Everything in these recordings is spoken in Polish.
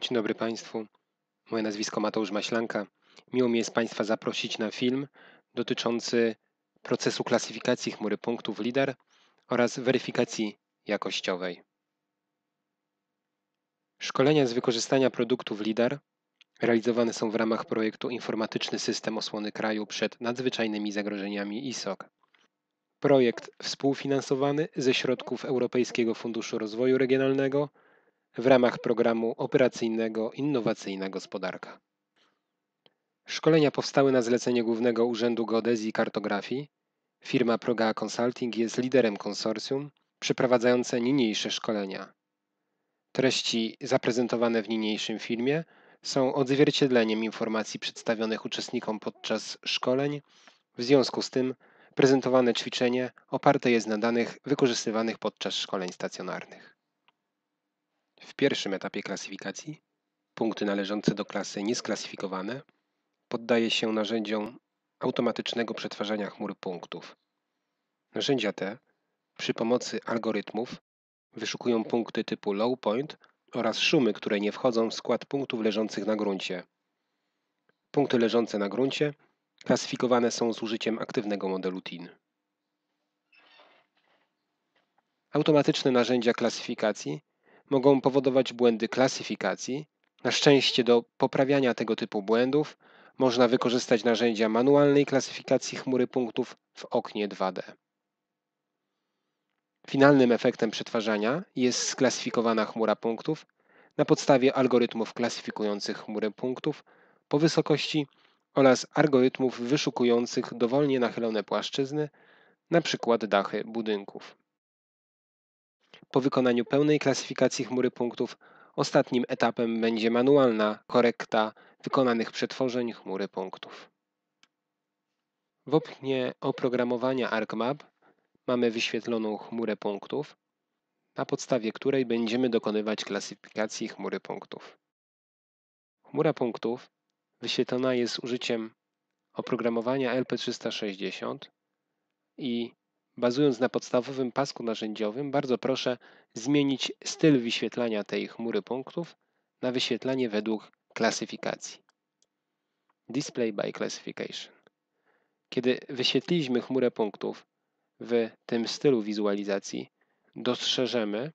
Dzień dobry Państwu. Moje nazwisko Mateusz Maślanka. Miło mi jest Państwa zaprosić na film dotyczący procesu klasyfikacji chmury punktów LIDAR oraz weryfikacji jakościowej. Szkolenia z wykorzystania produktów LIDAR realizowane są w ramach projektu Informatyczny System Osłony Kraju przed nadzwyczajnymi zagrożeniami ISOC. Projekt współfinansowany ze środków Europejskiego Funduszu Rozwoju Regionalnego – w ramach programu operacyjnego Innowacyjna Gospodarka. Szkolenia powstały na zlecenie Głównego Urzędu Geodezji i Kartografii. Firma Proga Consulting jest liderem konsorcjum przeprowadzające niniejsze szkolenia. Treści zaprezentowane w niniejszym filmie są odzwierciedleniem informacji przedstawionych uczestnikom podczas szkoleń. W związku z tym prezentowane ćwiczenie oparte jest na danych wykorzystywanych podczas szkoleń stacjonarnych. W pierwszym etapie klasyfikacji punkty należące do klasy niesklasyfikowane poddaje się narzędziom automatycznego przetwarzania chmury punktów. Narzędzia te przy pomocy algorytmów wyszukują punkty typu low point oraz szumy, które nie wchodzą w skład punktów leżących na gruncie. Punkty leżące na gruncie klasyfikowane są z użyciem aktywnego modelu TIN. Automatyczne narzędzia klasyfikacji mogą powodować błędy klasyfikacji. Na szczęście do poprawiania tego typu błędów można wykorzystać narzędzia manualnej klasyfikacji chmury punktów w oknie 2D. Finalnym efektem przetwarzania jest sklasyfikowana chmura punktów na podstawie algorytmów klasyfikujących chmury punktów po wysokości oraz algorytmów wyszukujących dowolnie nachylone płaszczyzny, np. dachy budynków. Po wykonaniu pełnej klasyfikacji chmury punktów ostatnim etapem będzie manualna korekta wykonanych przetworzeń chmury punktów. W oknie oprogramowania ArcMap mamy wyświetloną chmurę punktów, na podstawie której będziemy dokonywać klasyfikacji chmury punktów. Chmura punktów wyświetlona jest z użyciem oprogramowania LP360 i Bazując na podstawowym pasku narzędziowym, bardzo proszę zmienić styl wyświetlania tej chmury punktów na wyświetlanie według klasyfikacji. Display by Classification. Kiedy wyświetliliśmy chmurę punktów w tym stylu wizualizacji, dostrzeżemy,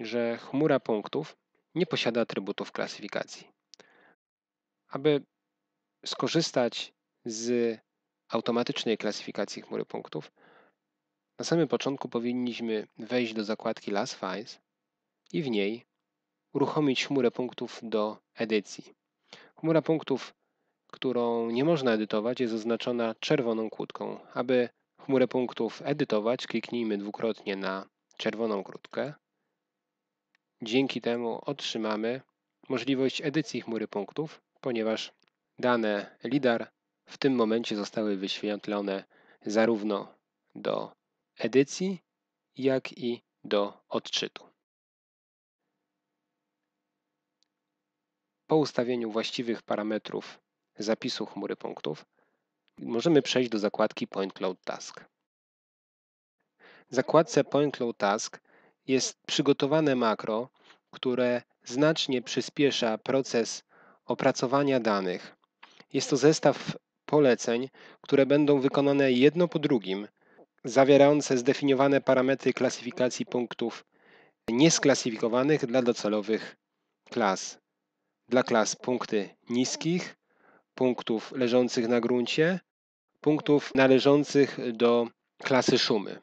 że chmura punktów nie posiada atrybutów klasyfikacji. Aby skorzystać z automatycznej klasyfikacji chmury punktów, na samym początku powinniśmy wejść do zakładki Last Files i w niej uruchomić chmurę punktów do edycji. Chmura punktów, którą nie można edytować, jest oznaczona czerwoną kłódką. Aby chmurę punktów edytować, kliknijmy dwukrotnie na czerwoną krótkę. Dzięki temu otrzymamy możliwość edycji chmury punktów, ponieważ dane LIDAR w tym momencie zostały wyświetlone zarówno do edycji, jak i do odczytu. Po ustawieniu właściwych parametrów zapisu chmury punktów, możemy przejść do zakładki Point Cloud Task. W zakładce Point Cloud Task jest przygotowane makro, które znacznie przyspiesza proces opracowania danych. Jest to zestaw poleceń, które będą wykonane jedno po drugim zawierające zdefiniowane parametry klasyfikacji punktów niesklasyfikowanych dla docelowych klas. Dla klas punkty niskich, punktów leżących na gruncie, punktów należących do klasy szumy.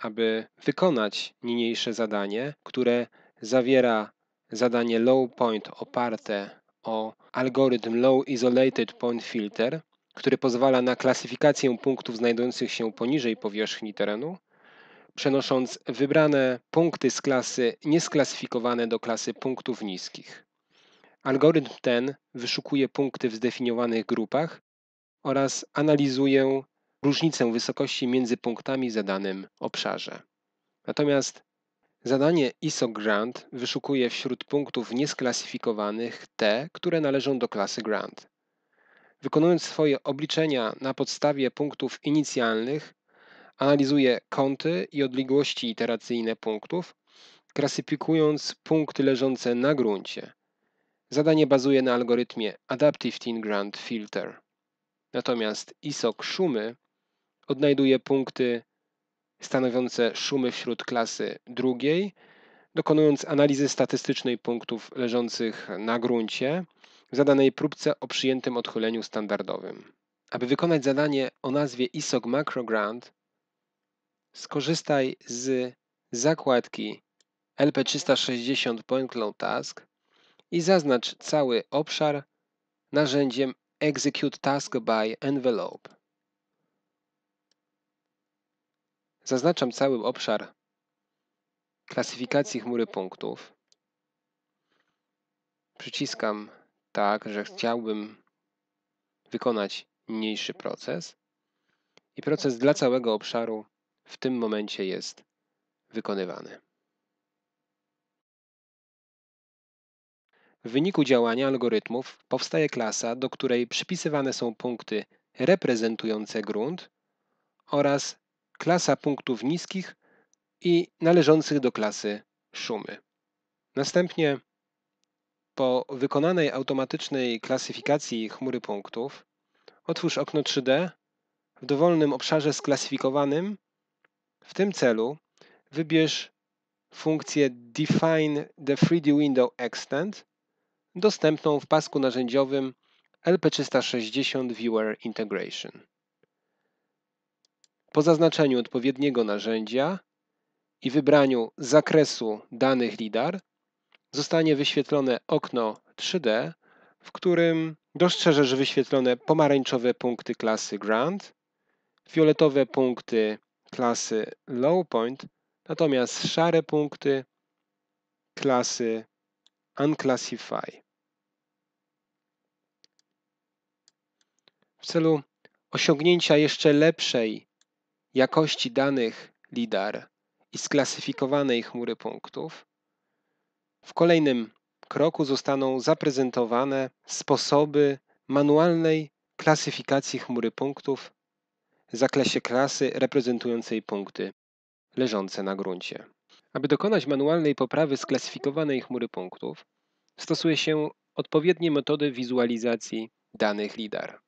Aby wykonać niniejsze zadanie, które zawiera zadanie low point oparte o algorytm low isolated point filter, który pozwala na klasyfikację punktów znajdujących się poniżej powierzchni terenu, przenosząc wybrane punkty z klasy niesklasyfikowane do klasy punktów niskich. Algorytm ten wyszukuje punkty w zdefiniowanych grupach oraz analizuje różnicę wysokości między punktami za danym obszarze. Natomiast zadanie ISO Grant wyszukuje wśród punktów niesklasyfikowanych te, które należą do klasy Grant. Wykonując swoje obliczenia na podstawie punktów inicjalnych, analizuje kąty i odległości iteracyjne punktów, klasyfikując punkty leżące na gruncie. Zadanie bazuje na algorytmie Adaptive Thin Ground Filter. Natomiast ISOK szumy odnajduje punkty stanowiące szumy wśród klasy drugiej, dokonując analizy statystycznej punktów leżących na gruncie w zadanej próbce o przyjętym odchyleniu standardowym. Aby wykonać zadanie o nazwie ISOG Macro Grant, skorzystaj z zakładki LP360 Point Cloud Task i zaznacz cały obszar narzędziem Execute Task by Envelope. Zaznaczam cały obszar klasyfikacji chmury punktów. Przyciskam tak, że chciałbym wykonać mniejszy proces i proces dla całego obszaru w tym momencie jest wykonywany. W wyniku działania algorytmów powstaje klasa, do której przypisywane są punkty reprezentujące grunt oraz klasa punktów niskich i należących do klasy szumy. Następnie po wykonanej automatycznej klasyfikacji chmury punktów otwórz okno 3D w dowolnym obszarze sklasyfikowanym. W tym celu wybierz funkcję Define the 3D Window Extent dostępną w pasku narzędziowym LP360 Viewer Integration. Po zaznaczeniu odpowiedniego narzędzia i wybraniu zakresu danych LIDAR zostanie wyświetlone okno 3D, w którym dostrzeżesz wyświetlone pomarańczowe punkty klasy Grand, fioletowe punkty klasy Low Point, natomiast szare punkty klasy Unclassify. W celu osiągnięcia jeszcze lepszej jakości danych LIDAR i sklasyfikowanej chmury punktów, w kolejnym kroku zostaną zaprezentowane sposoby manualnej klasyfikacji chmury punktów w zakresie klasy reprezentującej punkty leżące na gruncie. Aby dokonać manualnej poprawy sklasyfikowanej chmury punktów, stosuje się odpowiednie metody wizualizacji danych LIDAR.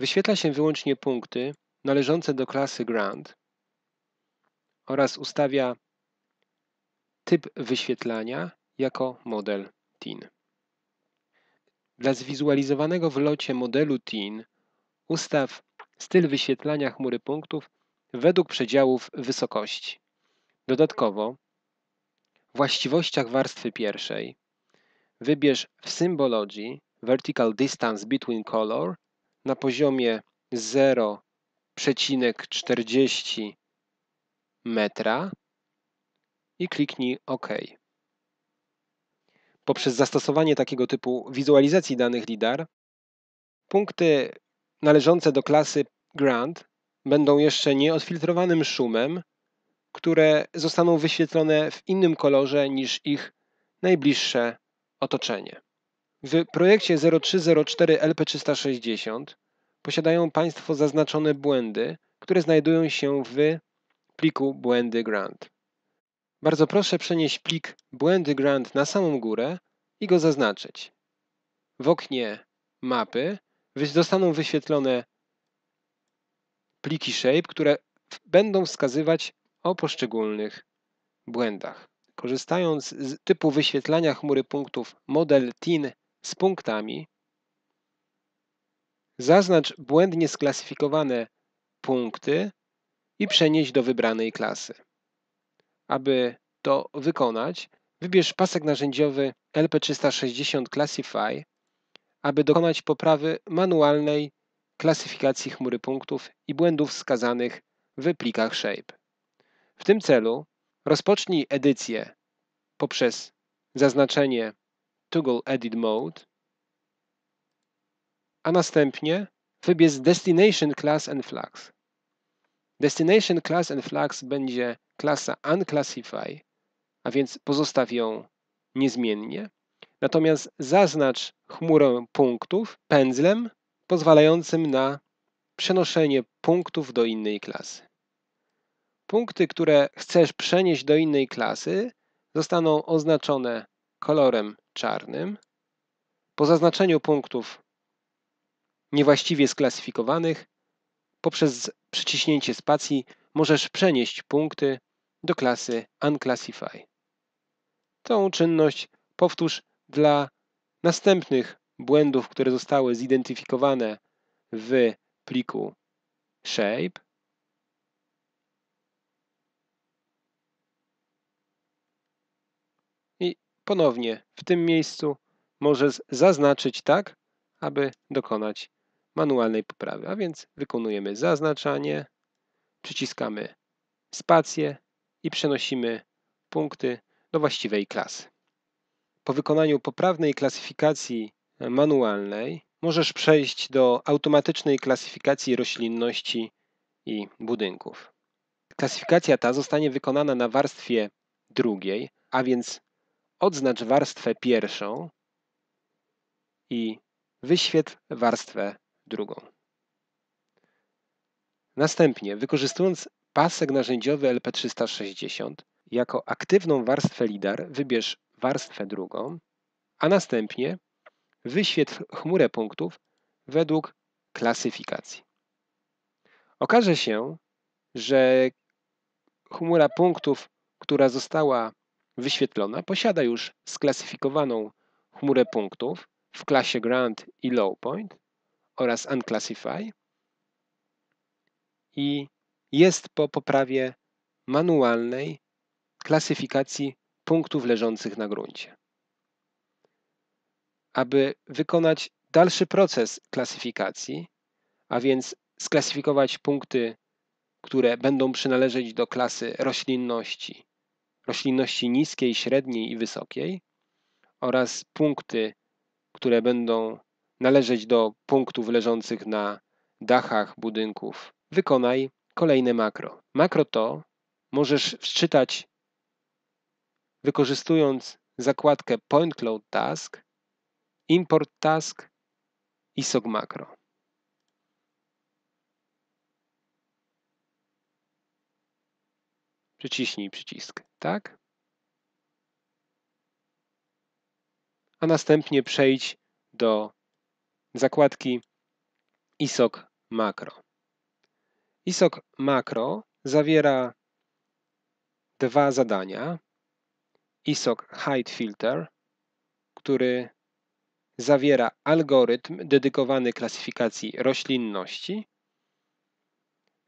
Wyświetla się wyłącznie punkty należące do klasy Grand oraz ustawia typ wyświetlania jako model TIN. Dla zwizualizowanego w locie modelu TIN ustaw styl wyświetlania chmury punktów według przedziałów wysokości. Dodatkowo w właściwościach warstwy pierwszej wybierz w Symbology Vertical Distance Between Color na poziomie 0,40 metra i kliknij OK. Poprzez zastosowanie takiego typu wizualizacji danych LIDAR, punkty należące do klasy Grant będą jeszcze nieodfiltrowanym szumem, które zostaną wyświetlone w innym kolorze niż ich najbliższe otoczenie. W projekcie 0304 LP360 posiadają Państwo zaznaczone błędy, które znajdują się w pliku błędy grant. Bardzo proszę przenieść plik błędy Grand na samą górę i go zaznaczyć. W oknie mapy zostaną wyświetlone pliki shape, które będą wskazywać o poszczególnych błędach. Korzystając z typu wyświetlania chmury punktów model TIN z punktami, zaznacz błędnie sklasyfikowane punkty i przenieść do wybranej klasy. Aby to wykonać, wybierz pasek narzędziowy LP360 Classify, aby dokonać poprawy manualnej klasyfikacji chmury punktów i błędów wskazanych w plikach Shape. W tym celu rozpocznij edycję poprzez zaznaczenie Toggle Edit Mode, a następnie wybierz Destination Class and Flags. Destination Class and Flags będzie klasa Unclassify, a więc pozostaw ją niezmiennie. Natomiast zaznacz chmurę punktów pędzlem pozwalającym na przenoszenie punktów do innej klasy. Punkty, które chcesz przenieść do innej klasy, zostaną oznaczone kolorem czarnym. Po zaznaczeniu punktów niewłaściwie sklasyfikowanych Poprzez przyciśnięcie spacji możesz przenieść punkty do klasy Unclassify. Tą czynność powtórz dla następnych błędów, które zostały zidentyfikowane w pliku shape. I ponownie w tym miejscu możesz zaznaczyć tak, aby dokonać manualnej poprawy. A więc wykonujemy zaznaczanie, przyciskamy spację i przenosimy punkty do właściwej klasy. Po wykonaniu poprawnej klasyfikacji manualnej możesz przejść do automatycznej klasyfikacji roślinności i budynków. Klasyfikacja ta zostanie wykonana na warstwie drugiej, a więc odznacz warstwę pierwszą i wyświetl warstwę drugą. Następnie, wykorzystując pasek narzędziowy LP360, jako aktywną warstwę LIDAR wybierz warstwę drugą, a następnie wyświetl chmurę punktów według klasyfikacji. Okaże się, że chmura punktów, która została wyświetlona, posiada już sklasyfikowaną chmurę punktów w klasie Grand i Low Point, oraz unclassify i jest po poprawie manualnej klasyfikacji punktów leżących na gruncie. Aby wykonać dalszy proces klasyfikacji, a więc sklasyfikować punkty, które będą przynależeć do klasy roślinności, roślinności niskiej, średniej i wysokiej oraz punkty, które będą należeć do punktów leżących na dachach budynków, wykonaj kolejne makro. Makro to możesz wczytać wykorzystując zakładkę Point Cloud Task, Import Task i SOG makro. Przyciśnij przycisk tak. A następnie przejdź do zakładki ISOC makro. ISOC makro zawiera dwa zadania. ISOC height filter, który zawiera algorytm dedykowany klasyfikacji roślinności,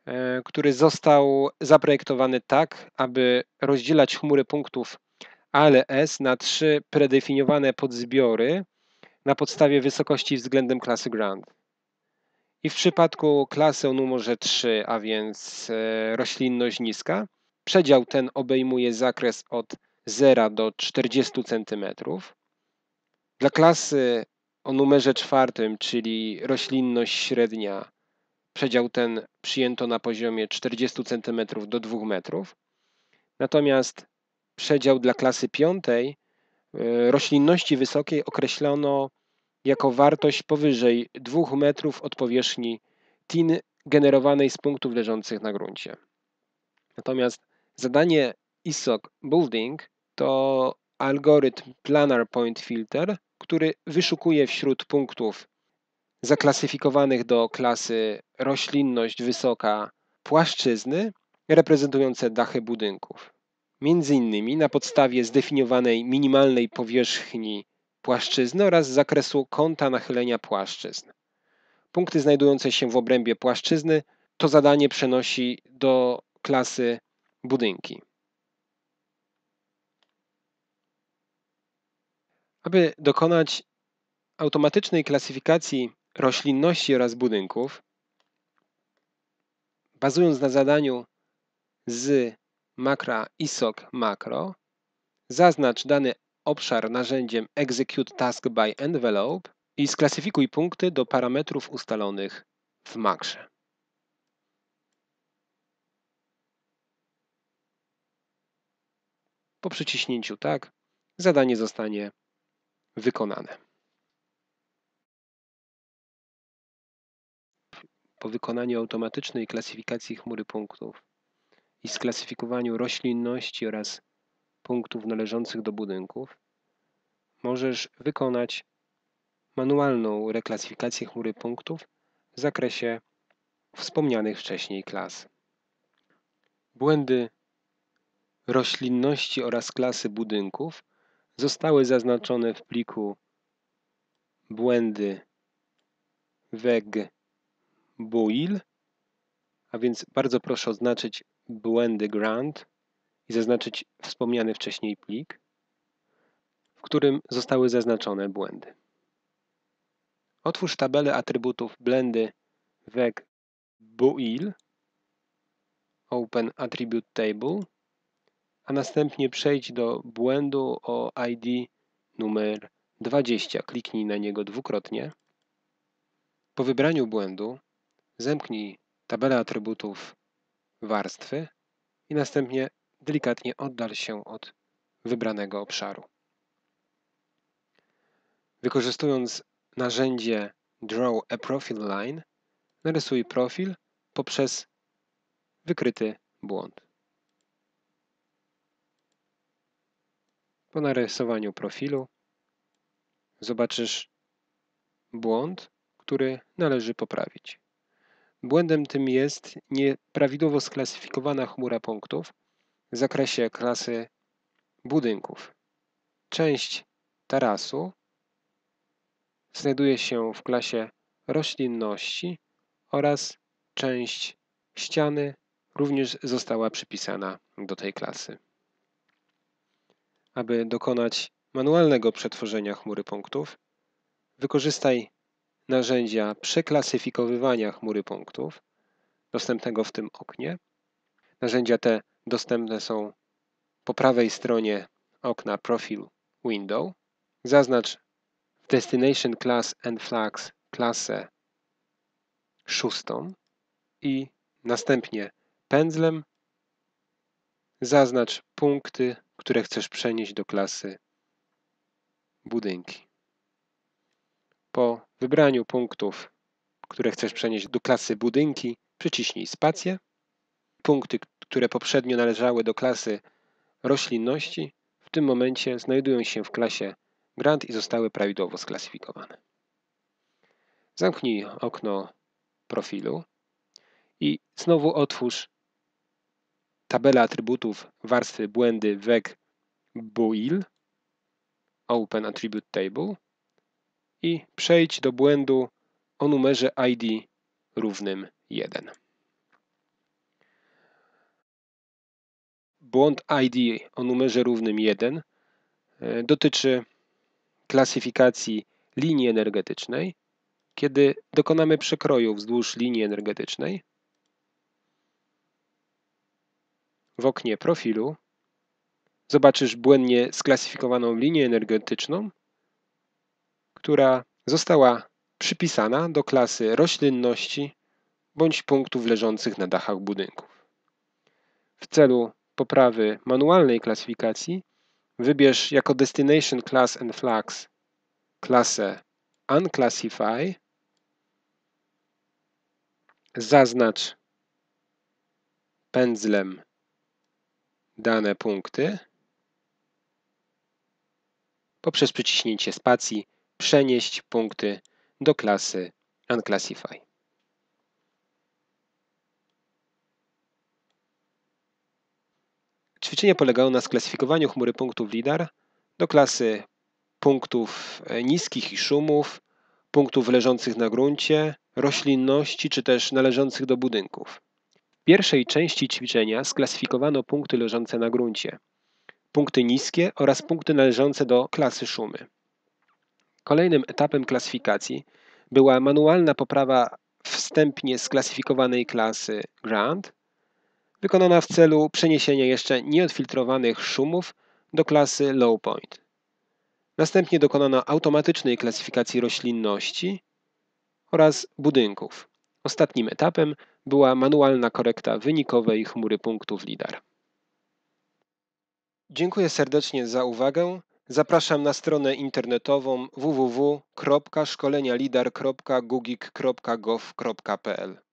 e, który został zaprojektowany tak, aby rozdzielać chmury punktów ALS na trzy predefiniowane podzbiory na podstawie wysokości względem klasy Grand. I w przypadku klasy o numerze 3, a więc e, roślinność niska, przedział ten obejmuje zakres od 0 do 40 cm. Dla klasy o numerze czwartym, czyli roślinność średnia, przedział ten przyjęto na poziomie 40 cm do 2 metrów. Natomiast przedział dla klasy piątej e, roślinności wysokiej określono jako wartość powyżej 2 metrów od powierzchni tin generowanej z punktów leżących na gruncie. Natomiast zadanie ISOC Building to algorytm Planar Point Filter, który wyszukuje wśród punktów zaklasyfikowanych do klasy roślinność wysoka płaszczyzny reprezentujące dachy budynków. Między innymi na podstawie zdefiniowanej minimalnej powierzchni płaszczyzny oraz z zakresu kąta nachylenia płaszczyzn. Punkty znajdujące się w obrębie płaszczyzny to zadanie przenosi do klasy budynki. Aby dokonać automatycznej klasyfikacji roślinności oraz budynków, bazując na zadaniu z makra ISOC makro, zaznacz dany obszar narzędziem Execute Task by Envelope i sklasyfikuj punkty do parametrów ustalonych w Maxie. Po przyciśnięciu tak zadanie zostanie wykonane. Po wykonaniu automatycznej klasyfikacji chmury punktów i sklasyfikowaniu roślinności oraz punktów należących do budynków, możesz wykonać manualną reklasyfikację chmury punktów w zakresie wspomnianych wcześniej klas. Błędy roślinności oraz klasy budynków zostały zaznaczone w pliku błędy WEG BUIL, a więc bardzo proszę oznaczyć błędy GRAND i zaznaczyć wspomniany wcześniej plik, w którym zostały zaznaczone błędy. Otwórz tabelę atrybutów blendy WEG BUIL Open Attribute Table, a następnie przejdź do błędu o ID numer 20. Kliknij na niego dwukrotnie. Po wybraniu błędu zamknij tabelę atrybutów warstwy i następnie delikatnie oddal się od wybranego obszaru. Wykorzystując narzędzie Draw a Profile Line, narysuj profil poprzez wykryty błąd. Po narysowaniu profilu zobaczysz błąd, który należy poprawić. Błędem tym jest nieprawidłowo sklasyfikowana chmura punktów, w zakresie klasy budynków. Część tarasu znajduje się w klasie roślinności oraz część ściany również została przypisana do tej klasy. Aby dokonać manualnego przetworzenia chmury punktów, wykorzystaj narzędzia przeklasyfikowywania chmury punktów dostępnego w tym oknie. Narzędzia te dostępne są po prawej stronie okna Profil Window. Zaznacz w Destination Class and Flags klasę szóstą i następnie pędzlem zaznacz punkty, które chcesz przenieść do klasy budynki. Po wybraniu punktów, które chcesz przenieść do klasy budynki, przyciśnij spację. Punkty, które poprzednio należały do klasy roślinności, w tym momencie znajdują się w klasie grant i zostały prawidłowo sklasyfikowane. Zamknij okno profilu i znowu otwórz tabelę atrybutów warstwy błędy WEG BUIL Open Attribute Table i przejdź do błędu o numerze ID równym 1. Błąd ID o numerze równym 1 e, dotyczy klasyfikacji linii energetycznej. Kiedy dokonamy przekroju wzdłuż linii energetycznej, w oknie profilu zobaczysz błędnie sklasyfikowaną linię energetyczną, która została przypisana do klasy roślinności bądź punktów leżących na dachach budynków. W celu poprawy manualnej klasyfikacji wybierz jako Destination Class and Flags klasę Unclassify, zaznacz pędzlem dane punkty. Poprzez przyciśnięcie spacji przenieść punkty do klasy Unclassify. Ćwiczenia polegają na sklasyfikowaniu chmury punktów LIDAR do klasy punktów e, niskich i szumów, punktów leżących na gruncie, roślinności czy też należących do budynków. W pierwszej części ćwiczenia sklasyfikowano punkty leżące na gruncie, punkty niskie oraz punkty należące do klasy szumy. Kolejnym etapem klasyfikacji była manualna poprawa wstępnie sklasyfikowanej klasy Grand wykonana w celu przeniesienia jeszcze nieodfiltrowanych szumów do klasy Low Point. Następnie dokonano automatycznej klasyfikacji roślinności oraz budynków. Ostatnim etapem była manualna korekta wynikowej chmury punktów LIDAR. Dziękuję serdecznie za uwagę. Zapraszam na stronę internetową www.szkolenialidar.gugik.gov.pl